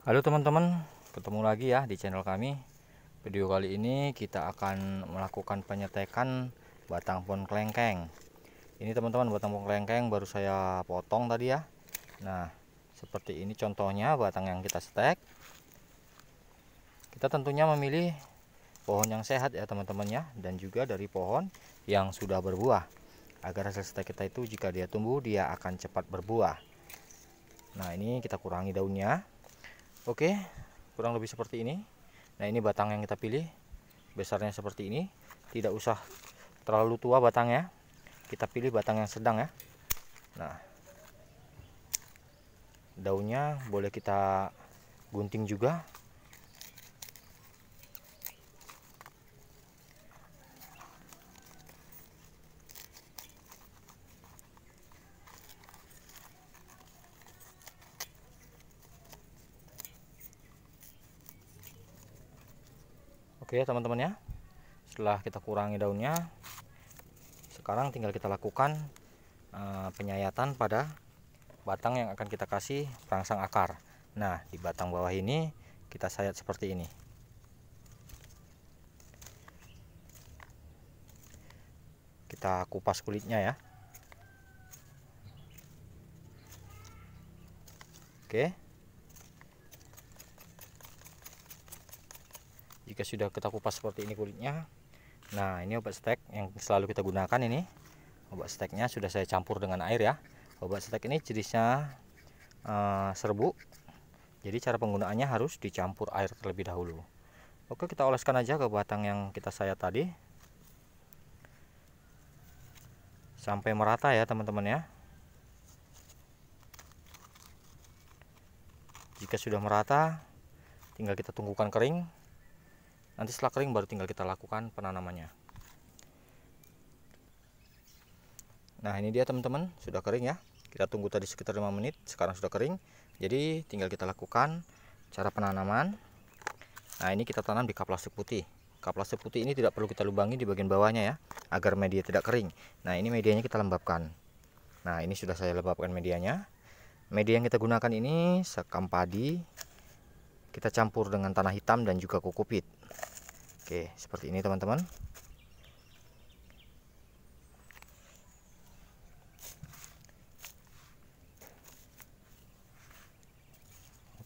Halo teman-teman, ketemu lagi ya di channel kami. Video kali ini kita akan melakukan penyetekan batang pohon kelengkeng. Ini teman-teman batang pohon kelengkeng baru saya potong tadi ya. Nah, seperti ini contohnya batang yang kita setek. Kita tentunya memilih pohon yang sehat ya teman-teman ya dan juga dari pohon yang sudah berbuah. Agar hasil setek kita itu jika dia tumbuh dia akan cepat berbuah. Nah, ini kita kurangi daunnya Oke, kurang lebih seperti ini. Nah, ini batang yang kita pilih. Besarnya seperti ini. Tidak usah terlalu tua batangnya. Kita pilih batang yang sedang ya. Nah, daunnya boleh kita gunting juga Oke teman-teman ya setelah kita kurangi daunnya sekarang tinggal kita lakukan eh, penyayatan pada batang yang akan kita kasih perangsang akar nah di batang bawah ini kita sayat seperti ini kita kupas kulitnya ya oke ketika sudah kita kupas seperti ini kulitnya nah ini obat stek yang selalu kita gunakan ini obat steknya sudah saya campur dengan air ya obat stek ini jenisnya uh, serbuk jadi cara penggunaannya harus dicampur air terlebih dahulu oke kita oleskan aja ke batang yang kita sayat tadi sampai merata ya teman-teman ya jika sudah merata tinggal kita tunggukan kering Nanti setelah kering baru tinggal kita lakukan penanamannya. Nah, ini dia teman-teman, sudah kering ya. Kita tunggu tadi sekitar 5 menit, sekarang sudah kering. Jadi, tinggal kita lakukan cara penanaman. Nah, ini kita tanam di kap plastik putih. Kap plastik putih ini tidak perlu kita lubangi di bagian bawahnya ya, agar media tidak kering. Nah, ini medianya kita lembabkan. Nah, ini sudah saya lembabkan medianya. Media yang kita gunakan ini sekam padi, kita campur dengan tanah hitam dan juga kukupit oke seperti ini teman-teman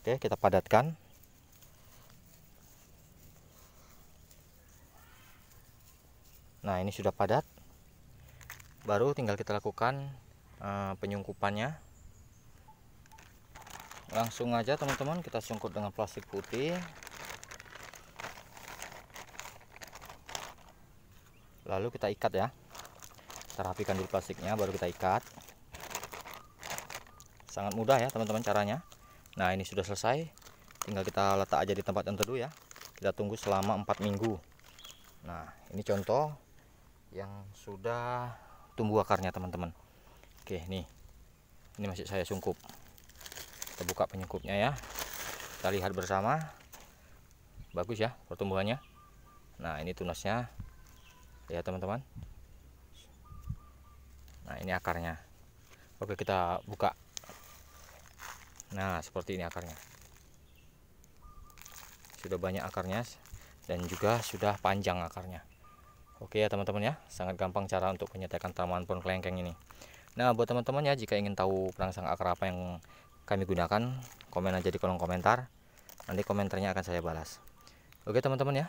oke kita padatkan Nah ini sudah padat Baru tinggal kita lakukan uh, penyungkupannya langsung aja teman-teman kita sungkut dengan plastik putih lalu kita ikat ya kita rapikan dulu plastiknya baru kita ikat sangat mudah ya teman-teman caranya nah ini sudah selesai tinggal kita letak aja di tempat yang teduh ya kita tunggu selama 4 minggu nah ini contoh yang sudah tumbuh akarnya teman-teman oke nih ini masih saya sungkup kita buka penyekupnya ya kita lihat bersama bagus ya pertumbuhannya nah ini tunasnya ya teman-teman nah ini akarnya oke kita buka nah seperti ini akarnya sudah banyak akarnya dan juga sudah panjang akarnya oke ya teman-teman ya sangat gampang cara untuk menyatakan tanaman pohon kelengkeng ini nah buat teman-teman ya jika ingin tahu perangsang akar apa yang kami gunakan komen aja di kolom komentar nanti komentarnya akan saya balas oke teman-teman ya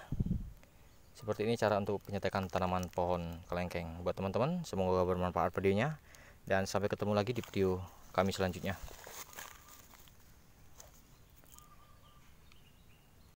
seperti ini cara untuk penyetekan tanaman pohon kelengkeng buat teman-teman semoga bermanfaat videonya dan sampai ketemu lagi di video kami selanjutnya